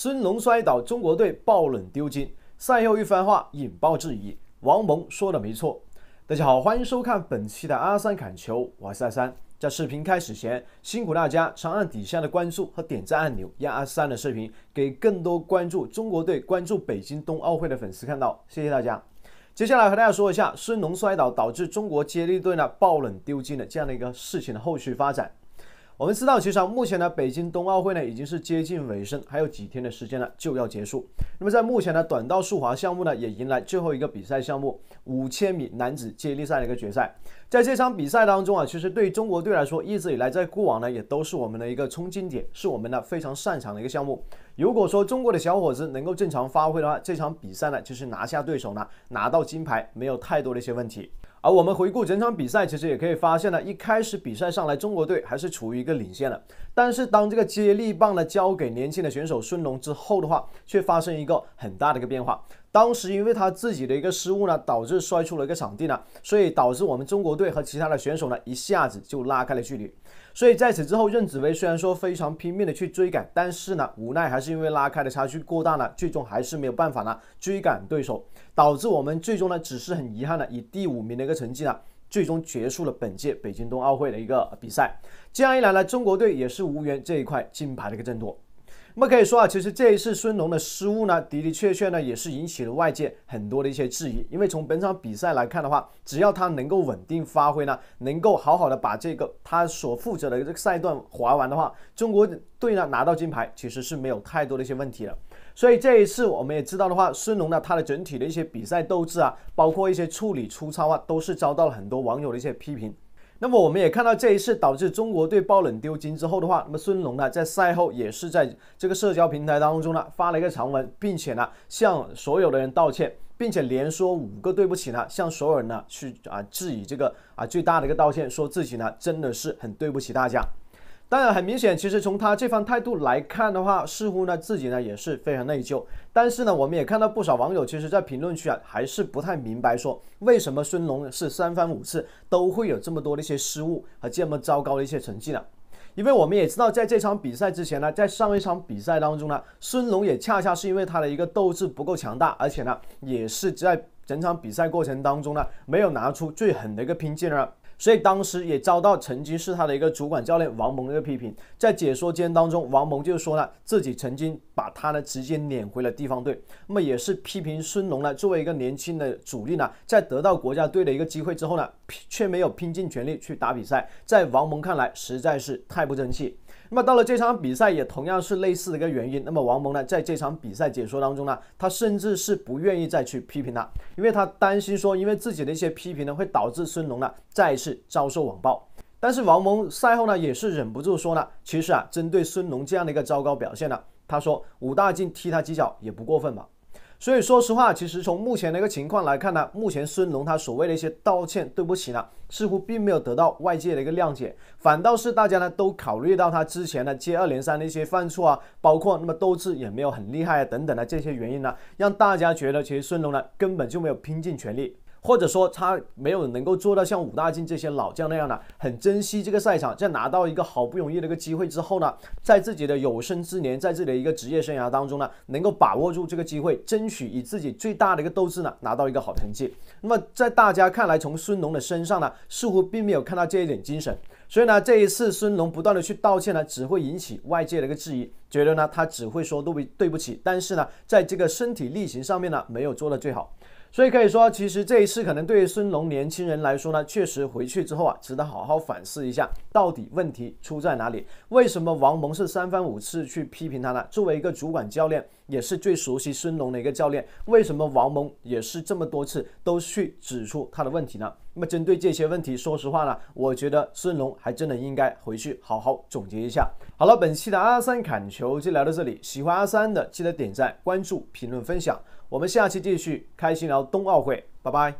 孙龙摔倒，中国队爆冷丢金。赛后一番话引爆质疑，王蒙说的没错。大家好，欢迎收看本期的阿三砍球，我是阿三。在视频开始前，辛苦大家长按底下的关注和点赞按钮，让阿三的视频给更多关注中国队、关注北京冬奥会的粉丝看到。谢谢大家。接下来和大家说一下孙龙摔倒导致中国接力队呢爆冷丢金的这样的一个事情的后续发展。我们知道，其实啊，目前呢，北京冬奥会呢已经是接近尾声，还有几天的时间呢就要结束。那么在目前呢，短道速滑项目呢，也迎来最后一个比赛项目——五千米男子接力赛的一个决赛。在这场比赛当中啊，其实对中国队来说，一直以来在过往呢也都是我们的一个冲金点，是我们呢非常擅长的一个项目。如果说中国的小伙子能够正常发挥的话，这场比赛呢就是拿下对手呢，拿到金牌，没有太多的一些问题。而我们回顾整场比赛，其实也可以发现呢，一开始比赛上来，中国队还是处于一个领先的。但是当这个接力棒呢交给年轻的选手孙龙之后的话，却发生一个很大的一个变化。当时因为他自己的一个失误呢，导致摔出了一个场地呢，所以导致我们中国队和其他的选手呢一下子就拉开了距离。所以在此之后，任子威虽然说非常拼命的去追赶，但是呢，无奈还是因为拉开的差距过大呢，最终还是没有办法呢追赶对手，导致我们最终呢只是很遗憾的以第五名的一个成绩呢，最终结束了本届北京冬奥会的一个比赛。这样一来呢，中国队也是无缘这一块金牌的一个争夺。那么可以说啊，其实这一次孙龙的失误呢，的的确确呢，也是引起了外界很多的一些质疑。因为从本场比赛来看的话，只要他能够稳定发挥呢，能够好好的把这个他所负责的这个赛段划完的话，中国队呢拿到金牌其实是没有太多的一些问题了。所以这一次我们也知道的话，孙龙呢他的整体的一些比赛斗志啊，包括一些处理粗糙啊，都是遭到了很多网友的一些批评。那么我们也看到这一次导致中国队爆冷丢金之后的话，那么孙龙呢在赛后也是在这个社交平台当中呢发了一个长文，并且呢向所有的人道歉，并且连说五个对不起呢向所有人呢去啊质疑这个啊最大的一个道歉，说自己呢真的是很对不起大家。当然，很明显，其实从他这番态度来看的话，似乎呢自己呢也是非常内疚。但是呢，我们也看到不少网友，其实，在评论区啊，还是不太明白，说为什么孙龙是三番五次都会有这么多的一些失误和这么糟糕的一些成绩呢？因为我们也知道，在这场比赛之前呢，在上一场比赛当中呢，孙龙也恰恰是因为他的一个斗志不够强大，而且呢，也是在整场比赛过程当中呢，没有拿出最狠的一个拼劲了。所以当时也遭到曾经是他的一个主管教练王蒙的一个批评，在解说间当中，王蒙就说呢，自己曾经把他呢直接撵回了地方队，那么也是批评孙龙呢，作为一个年轻的主力呢，在得到国家队的一个机会之后呢，却没有拼尽全力去打比赛，在王蒙看来实在是太不争气。那么到了这场比赛也同样是类似的一个原因。那么王蒙呢，在这场比赛解说当中呢，他甚至是不愿意再去批评他，因为他担心说，因为自己的一些批评呢，会导致孙龙呢再次遭受网暴。但是王蒙赛后呢，也是忍不住说呢，其实啊，针对孙龙这样的一个糟糕表现呢，他说武大靖踢他几脚也不过分吧。所以说实话，其实从目前的一个情况来看呢，目前孙龙他所谓的一些道歉、对不起呢，似乎并没有得到外界的一个谅解，反倒是大家呢都考虑到他之前的接二连三的一些犯错啊，包括那么斗志也没有很厉害啊等等的这些原因呢，让大家觉得其实孙龙呢根本就没有拼尽全力。或者说他没有能够做到像武大靖这些老将那样的很珍惜这个赛场，在拿到一个好不容易的一个机会之后呢，在自己的有生之年，在自己的一个职业生涯当中呢，能够把握住这个机会，争取以自己最大的一个斗志呢，拿到一个好成绩。那么在大家看来，从孙龙的身上呢，似乎并没有看到这一点精神。所以呢，这一次孙龙不断的去道歉呢，只会引起外界的一个质疑，觉得呢，他只会说对不对不起，但是呢，在这个身体力行上面呢，没有做到最好。所以可以说，其实这一次可能对孙龙年轻人来说呢，确实回去之后啊，值得好好反思一下，到底问题出在哪里？为什么王蒙是三番五次去批评他呢？作为一个主管教练，也是最熟悉孙龙的一个教练，为什么王蒙也是这么多次都去指出他的问题呢？那么针对这些问题，说实话呢，我觉得孙龙还真的应该回去好好总结一下。好了，本期的阿三侃球就聊到这里，喜欢阿三的记得点赞、关注、评论、分享。我们下期继续开心聊冬奥会，拜拜。